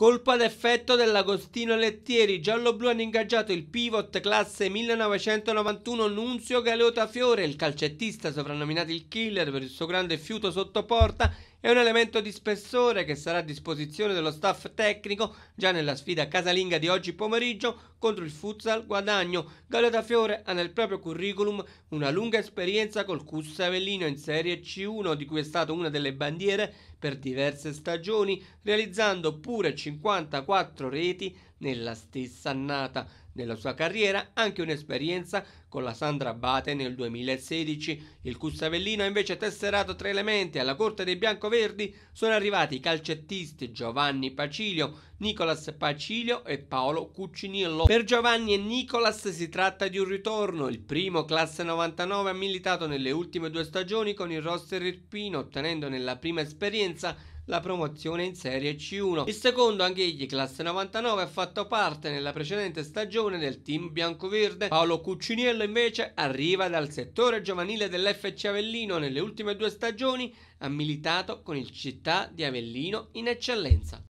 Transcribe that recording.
Colpa d'effetto dell'Agostino Lettieri, giallo-blu hanno ingaggiato il pivot classe 1991 Nunzio Galeota Fiore, il calcettista soprannominato il killer per il suo grande fiuto sotto porta è un elemento di spessore che sarà a disposizione dello staff tecnico già nella sfida casalinga di oggi pomeriggio contro il futsal Guadagno. Fiore ha nel proprio curriculum una lunga esperienza col Cus Avellino in Serie C1 di cui è stata una delle bandiere per diverse stagioni, realizzando pure 54 reti nella stessa annata. Nella sua carriera anche un'esperienza con la Sandra Abate nel 2016. Il Custavellino ha invece tesserato tre elementi. Alla corte dei biancoverdi sono arrivati i calcettisti Giovanni Pacilio, Nicolas Pacilio e Paolo Cuccinillo. Per Giovanni e Nicolas si tratta di un ritorno. Il primo, classe 99, ha militato nelle ultime due stagioni con il roster irpino, ottenendo nella prima esperienza la promozione in Serie C1. Il secondo, anch'egli classe 99, ha fatto parte nella precedente stagione del team biancoverde. Paolo Cucciniello invece arriva dal settore giovanile dell'FC Avellino nelle ultime due stagioni ha militato con il Città di Avellino in eccellenza.